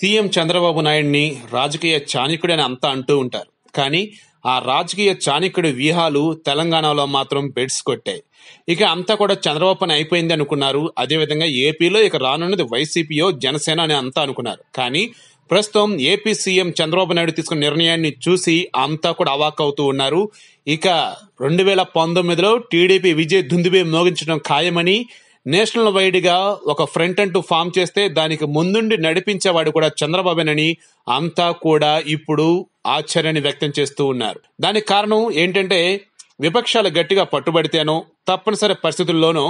CM Chandrababu నాయుడిని రాజకీయ చాణికుడు అని అంతా అంటూ ఉంటారు కానీ ఆ రాజకీయ చాణికుడి వ్యూహాలు తెలంగాణలో మాత్రం బెడ్స్ కొట్టాయి ఇక అంతా కూడా చంద్రబాబు అని అయిపోయింది అనుకున్నారు అదేవిధంగా ఏపీలో ఇక రానున్నది వైసీపీయో జనసేన అని అంతా అనుకున్నారు కానీ ప్రస్తుతం ఏపీ సీఎం చంద్రబాబు నాయుడు తీసుకున్న నిర్ణయాన్ని చూసి అంతా కూడా అవాక్ అవుతూ ఉన్నారు ఇక రెండు వేల పంతొమ్మిదిలో టీడీపీ విజయ్ దుందుబే మోగించడం ఖాయమని నేషనల్ వైడ్గా ఒక ఫ్రంట్ అంటూ ఫామ్ చేస్తే దానికి ముందుండి నడిపించేవాడు కూడా చంద్రబాబునని అంతా కూడా ఇప్పుడు ఆశ్చర్యాన్ని వ్యక్తం చేస్తూ ఉన్నారు దానికి కారణం ఏంటంటే విపక్షాలు గట్టిగా పట్టుబడితేనో తప్పనిసరి పరిస్థితుల్లోనో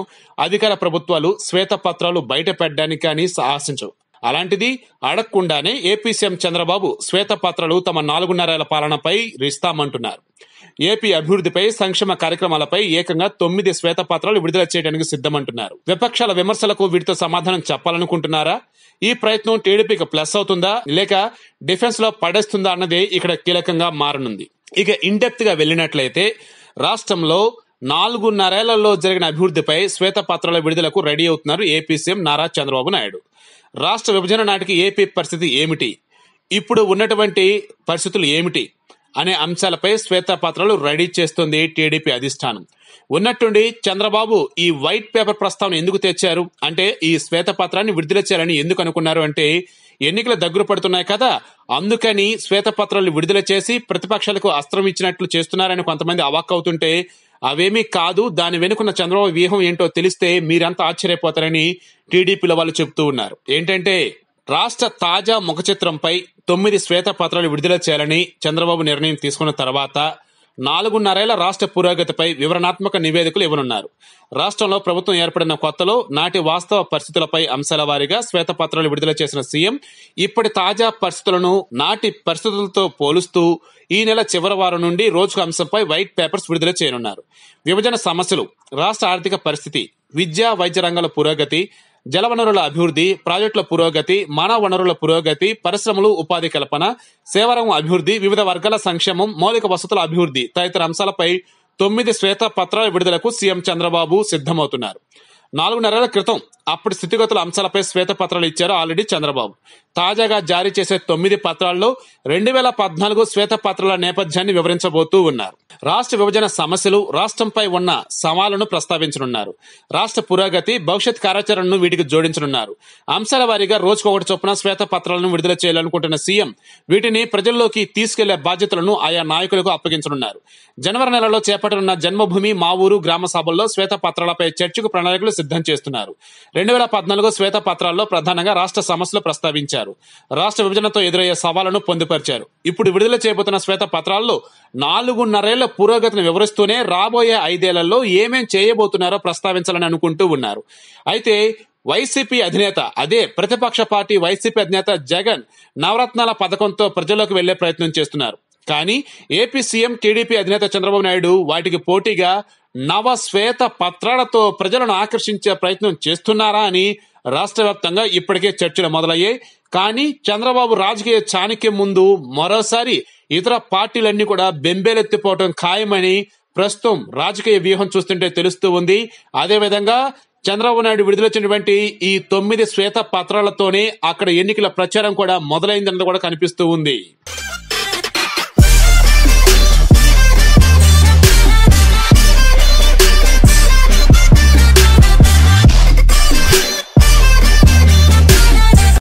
అధికార ప్రభుత్వాలు శ్వేతపత్రాలు పెట్టడానికి కానీ ఆశించవు అలాంటిది అడగకుండానే ఏపీ సీఎం చంద్రబాబు శ్వేతపత్రాలు తమ నాలుగున్నరేళ్ల పాలనపై రిస్తామంటున్నారు ఏపీ అభివృద్ధిపై సంక్షేమ కార్యక్రమాలపై ఏకంగా తొమ్మిది శ్వేతపత్రాలు విడుదల చేయడానికి సిద్ధమంటున్నారు విపక్షాల విమర్శలకు వీటితో సమాధానం చెప్పాలనుకుంటున్నారా ఈ ప్రయత్నం టీడీపీకి ప్లస్ అవుతుందా లేక డిఫెన్స్ లో పడేస్తుందా అన్నది ఇక్కడ కీలకంగా మారనుంది ఇక ఇండెప్త్ గా వెళ్ళినట్లయితే రాష్ట్రంలో నాలుగున్నరేళ్లలో జరిగిన అభివృద్ధిపై శ్వేతపత్రాల విడుదలకు రెడీ అవుతున్నారు ఏపీ సీఎం నారా చంద్రబాబు నాయుడు రాష్ట్ర విభజన నాటికి ఏపీ పరిస్థితి ఏమిటి ఇప్పుడు ఉన్నటువంటి పరిస్థితులు ఏమిటి అనే అంశాలపై శ్వేత పత్రాలు రెడీ చేస్తుంది టీడీపీ అధిష్టానం ఉన్నట్టుండి చంద్రబాబు ఈ వైట్ పేపర్ ప్రస్తావన ఎందుకు తెచ్చారు అంటే ఈ శ్వేత పత్రాన్ని విడుదల చేయాలని ఎందుకు అనుకున్నారు అంటే ఎన్నికలు దగ్గర పడుతున్నాయి కదా అందుకని శ్వేత పత్రాలు విడుదల చేసి ప్రతిపక్షాలకు అస్త్రం ఇచ్చినట్లు చేస్తున్నారని కొంతమంది అవాక్కవుతుంటే అవేమీ కాదు దాని వెనుకున్న చంద్రబాబు వ్యూహం ఏంటో తెలిస్తే మీరంతా ఆశ్చర్యపోతారని టీడీపీల వాళ్ళు చెబుతూ ఉన్నారు ఏంటంటే రాష్ట్ర తాజా ముఖచిత్రంపై తొమ్మిది శ్వేత పత్రాలు విడుదల చేయాలని చంద్రబాబు నిర్ణయం తీసుకున్న తర్వాత నాలుగున్నరేళ్ల రాష్ట్ర పురోగతిపై వివరణాత్మక నివేదికలు ఇవ్వనున్నారు రాష్ట్రంలో ప్రభుత్వం ఏర్పడిన కొత్తలో నాటి వాస్తవ పరిస్థితులపై అంశాల వారీగా శ్వేతపత్రాలు విడుదల చేసిన సీఎం ఇప్పటి తాజా పరిస్థితులను నాటి పరిస్థితులతో పోలుస్తూ ఈ నెల చివరి వారం నుండి రోజుకు అంశంపై వైట్ పేపర్స్ విడుదల చేయనున్నారు విభజన సమస్యలు రాష్ట్ర ఆర్థిక పరిస్థితి విద్యా వైద్య రంగాల పురోగతి జలవనరుల అభివృద్ధి ప్రాజెక్టుల పురోగతి మానవ వనరుల పురోగతి పరిశ్రమలు ఉపాధి కల్పన సేవరంగం అభివృద్ధి వివిధ వర్గాల సంక్షేమం మౌలిక వసతుల అభివృద్ధి తదితర అంశాలపై తొమ్మిది శ్వేత పత్రాల విడుదలకు సీఎం చంద్రబాబు సిద్ధమవుతున్నారు నాలుగు నెలల క్రితం అప్పటి స్థితిగతుల అంశాలపై శ్వేత పత్రాలు ఇచ్చారు ఆల్రెడీ చంద్రబాబు తాజాగా జారీ చేసే తొమ్మిది పత్రాల్లో రెండు వేల పద్నాలుగు శ్వేత పత్రాల నేపథ్యాన్ని వివరించబోతూ ఉన్నారు రాష్ట్ర విభజన సమస్యలు రాష్ట్రంపై ఉన్న సవాళ్లను ప్రస్తావించనున్నారు రాష్ట్ర పురోగతి భవిష్యత్ కార్యాచరణను వీటికి జోడించనున్నారు అంశాల వారీగా రోజుకొకటి చొప్పున పత్రాలను విడుదల చేయాలనుకుంటున్న సీఎం వీటిని ప్రజల్లోకి తీసుకెళ్లే బాధ్యతలను ఆయా నాయకులకు అప్పగించనున్నారు జనవరి నెలలో చేపట్టనున్న జన్మభూమి మా ఊరు గ్రామ సభల్లో శ్వేత పత్రాలపై చర్చకు ప్రణాళికలు సిద్ధం చేస్తున్నారు రెండు వేల పద్నాలుగు శ్వేత పత్రాల్లో ప్రధానంగా రాష్ట్ర సమస్యలు ప్రస్తావించారు ప్రవేశపెట్టించారు రాష్ట్ర విభజనతో ఎదురయ్యే సవాళ్లను పొందుపరిచారు ఇప్పుడు విడుదల చేయబోతున్న శ్వేత పత్రాల్లో నాలుగున్నరేళ్ల పురోగతిని వివరిస్తూనే రాబోయే ఐదేళ్లలో ఏమేం చేయబోతున్నారో ప్రస్తావించాలని అనుకుంటూ ఉన్నారు అయితే వైసీపీ అధినేత అదే ప్రతిపక్ష పార్టీ వైసీపీ అధినేత జగన్ నవరత్నాల పథకంతో ప్రజల్లోకి వెళ్లే ప్రయత్నం చేస్తున్నారు కానీ ఏపీ సీఎం టీడీపీ అధినేత చంద్రబాబు నాయుడు వాటికి పోటీగా నవ శ్వేత పత్రాలతో ప్రజలను ఆకర్షించే ప్రయత్నం చేస్తున్నారా అని రాష్ట్ర వ్యాప్తంగా ఇప్పటికే చర్చలు మొదలయ్యాయి కానీ చంద్రబాబు రాజకీయ చాణక్యం ముందు మరోసారి ఇతర పార్టీలన్నీ కూడా బెంబేలెత్తిపోవడం ఖాయమని ప్రస్తుతం రాజకీయ వ్యూహం చూస్తుంటే తెలుస్తూ ఉంది అదేవిధంగా చంద్రబాబు నాయుడు విడుదల చేసినటువంటి ఈ తొమ్మిది శ్వేత పత్రాలతోనే అక్కడ ఎన్నికల ప్రచారం కూడా మొదలైందన్నది కూడా కనిపిస్తూ ఉంది